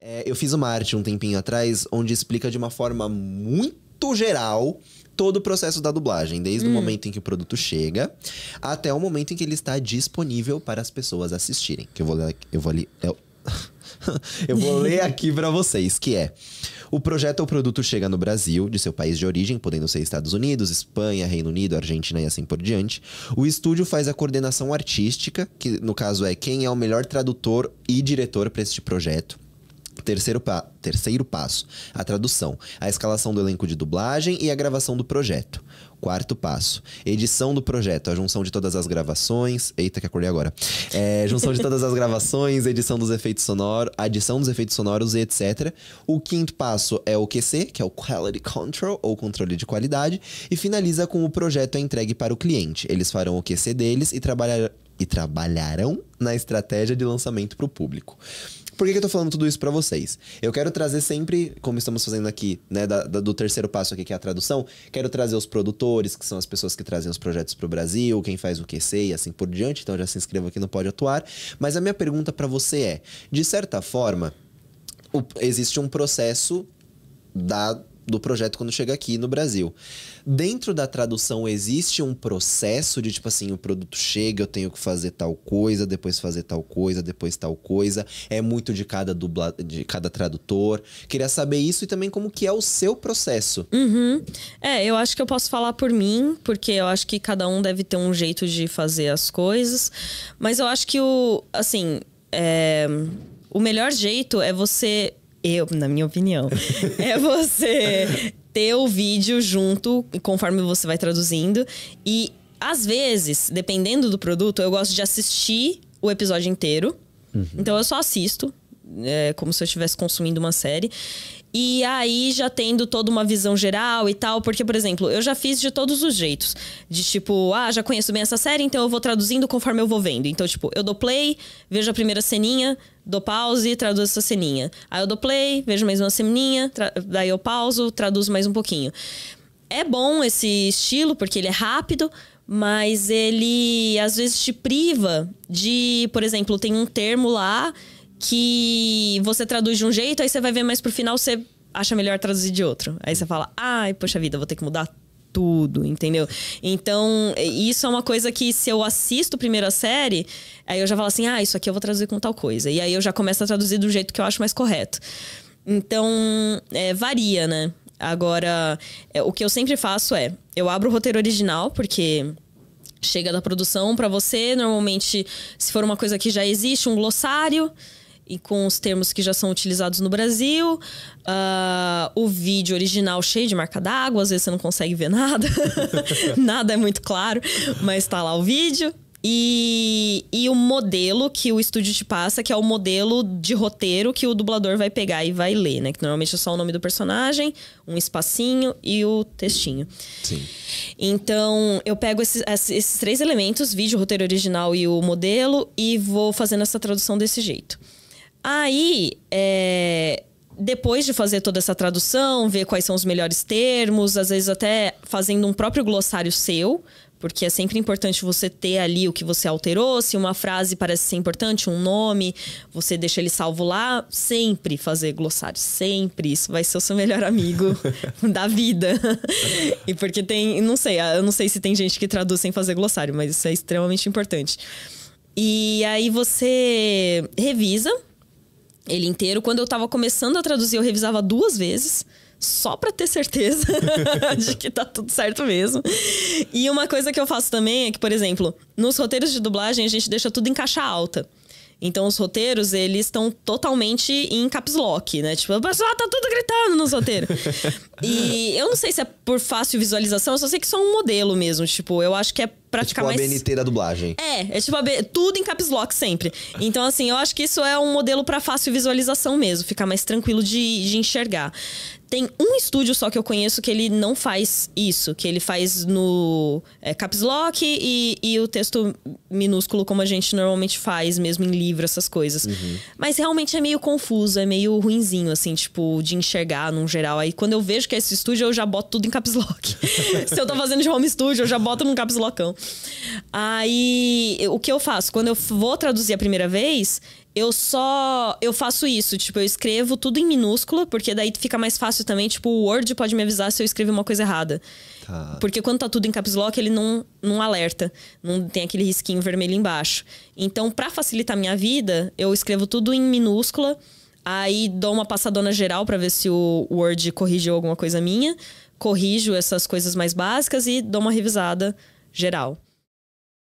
É, eu fiz uma arte um tempinho atrás onde explica de uma forma muito geral todo o processo da dublagem, desde hum. o momento em que o produto chega até o momento em que ele está disponível para as pessoas assistirem. Que eu vou ler, eu vou ler, eu... É eu vou ler aqui para vocês, que é: o projeto ou produto chega no Brasil, de seu país de origem, podendo ser Estados Unidos, Espanha, Reino Unido, Argentina e assim por diante. O estúdio faz a coordenação artística, que no caso é quem é o melhor tradutor e diretor para este projeto. Terceiro, pa terceiro passo: a tradução, a escalação do elenco de dublagem e a gravação do projeto. Quarto passo: edição do projeto, a junção de todas as gravações. Eita, que acordei agora. É, junção de todas as gravações, edição dos efeitos sonoros, adição dos efeitos sonoros e etc. O quinto passo é o QC, que é o Quality Control, ou controle de qualidade, e finaliza com o projeto entregue para o cliente. Eles farão o QC deles e trabalhar, e trabalharão na estratégia de lançamento para o público. Por que, que eu tô falando tudo isso para vocês? Eu quero trazer sempre, como estamos fazendo aqui, né, da, da, do terceiro passo aqui, que é a tradução, quero trazer os produtores, que são as pessoas que trazem os projetos para o Brasil, quem faz o QC e assim por diante, então já se inscreva aqui no Pode Atuar. Mas a minha pergunta para você é, de certa forma, o, existe um processo da do projeto quando chega aqui no Brasil. Dentro da tradução existe um processo de tipo assim, o produto chega, eu tenho que fazer tal coisa, depois fazer tal coisa, depois tal coisa. É muito de cada dubla, de cada tradutor. Queria saber isso e também como que é o seu processo. Uhum. É, eu acho que eu posso falar por mim, porque eu acho que cada um deve ter um jeito de fazer as coisas. Mas eu acho que o assim, é... o melhor jeito é você eu, na minha opinião, é você ter o vídeo junto, conforme você vai traduzindo. E às vezes, dependendo do produto, eu gosto de assistir o episódio inteiro. Uhum. Então eu só assisto, é, como se eu estivesse consumindo uma série. E aí já tendo toda uma visão geral e tal, porque, por exemplo, eu já fiz de todos os jeitos. De tipo, ah, já conheço bem essa série, então eu vou traduzindo conforme eu vou vendo. Então, tipo, eu dou play, vejo a primeira ceninha, dou pause e traduzo essa ceninha. Aí eu dou play, vejo mais uma ceninha, daí eu pauso, traduzo mais um pouquinho. É bom esse estilo, porque ele é rápido, mas ele às vezes te priva de, por exemplo, tem um termo lá que você traduz de um jeito, aí você vai ver mais pro final, você acha melhor traduzir de outro. Aí você fala, ai, poxa vida, vou ter que mudar tudo, entendeu? Então, isso é uma coisa que se eu assisto a primeira série, aí eu já falo assim, ah, isso aqui eu vou traduzir com tal coisa. E aí eu já começo a traduzir do jeito que eu acho mais correto. Então, é, varia, né? Agora, é, o que eu sempre faço é, eu abro o roteiro original, porque chega da produção para você, normalmente, se for uma coisa que já existe, um glossário e com os termos que já são utilizados no Brasil. Uh, o vídeo original cheio de marca d'água, às vezes você não consegue ver nada. nada é muito claro, mas está lá o vídeo. E, e o modelo que o estúdio te passa, que é o modelo de roteiro que o dublador vai pegar e vai ler, né? Que normalmente é só o nome do personagem, um espacinho e o textinho. Sim. Então, eu pego esses, esses três elementos, vídeo, roteiro original e o modelo, e vou fazendo essa tradução desse jeito. Aí, é, depois de fazer toda essa tradução, ver quais são os melhores termos, às vezes até fazendo um próprio glossário seu, porque é sempre importante você ter ali o que você alterou, se uma frase parece ser importante, um nome, você deixa ele salvo lá, sempre fazer glossário, sempre, isso vai ser o seu melhor amigo da vida. e porque tem, não sei, eu não sei se tem gente que traduz sem fazer glossário, mas isso é extremamente importante. E aí você revisa ele inteiro. Quando eu estava começando a traduzir, eu revisava duas vezes só para ter certeza de que tá tudo certo mesmo. E uma coisa que eu faço também é que, por exemplo, nos roteiros de dublagem a gente deixa tudo em caixa alta. Então os roteiros, eles estão totalmente em caps lock, né? Tipo, o pessoal ah, tá tudo gritando nos roteiros. e eu não sei se é por fácil visualização, eu só sei que são um modelo mesmo, tipo, eu acho que é é tipo mais. É tipo a BNT da dublagem. É, é tipo a B... tudo em caps lock sempre. Então, assim, eu acho que isso é um modelo para fácil visualização mesmo, ficar mais tranquilo de, de enxergar. Tem um estúdio só que eu conheço que ele não faz isso, que ele faz no é, caps lock e, e o texto minúsculo, como a gente normalmente faz, mesmo em livro, essas coisas. Uhum. Mas realmente é meio confuso, é meio ruinzinho, assim, tipo, de enxergar num geral. Aí quando eu vejo que é esse estúdio, eu já boto tudo em caps lock. Se eu tô fazendo de home studio, eu já boto num caps lockão. Aí, o que eu faço? Quando eu vou traduzir a primeira vez, eu só. Eu faço isso. Tipo, eu escrevo tudo em minúsculo, porque daí fica mais fácil também. Tipo, o Word pode me avisar se eu escrevo uma coisa errada. Tá. Porque quando tá tudo em caps lock, ele não, não alerta. Não tem aquele risquinho vermelho embaixo. Então, para facilitar a minha vida, eu escrevo tudo em minúscula. Aí dou uma passadona geral para ver se o Word corrigiu alguma coisa minha. Corrijo essas coisas mais básicas e dou uma revisada geral.